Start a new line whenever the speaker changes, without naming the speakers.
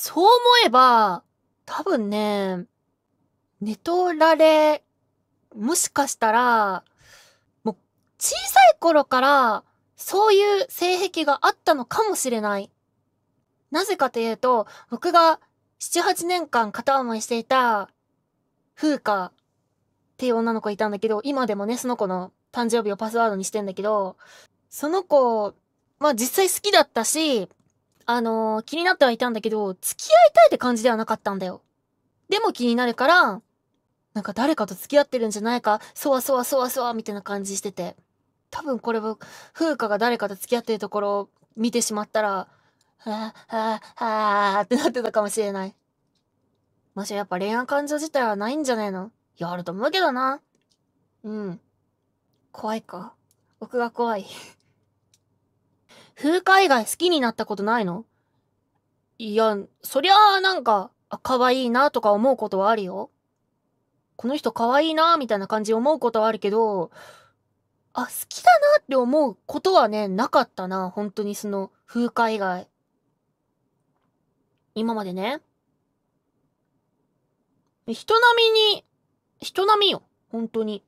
そう思えば、多分ね、寝取られ、もしかしたら、もう小さい頃からそういう性癖があったのかもしれない。なぜかというと、僕が七八年間片思いしていた、風花っていう女の子いたんだけど、今でもね、その子の誕生日をパスワードにしてんだけど、その子、まあ実際好きだったし、あのー、気になってはいたんだけど、付き合いたいって感じではなかったんだよ。でも気になるから、なんか誰かと付き合ってるんじゃないか、そわそわそわそわみたいな感じしてて。多分これは、風花が誰かと付き合ってるところを見てしまったら、はぁ、はぁ、はぁってなってたかもしれない。もしやっぱ恋愛感情自体はないんじゃないのいや、あると思うけどな。うん。怖いか。僕が怖い。風化以外好きになったことないのいや、そりゃあなんか、あ、可愛いなとか思うことはあるよ。この人可愛いなみたいな感じ思うことはあるけど、あ、好きだなって思うことはね、なかったな。本当にその、風化以外。今までね。人並みに、人並みよ。本当に。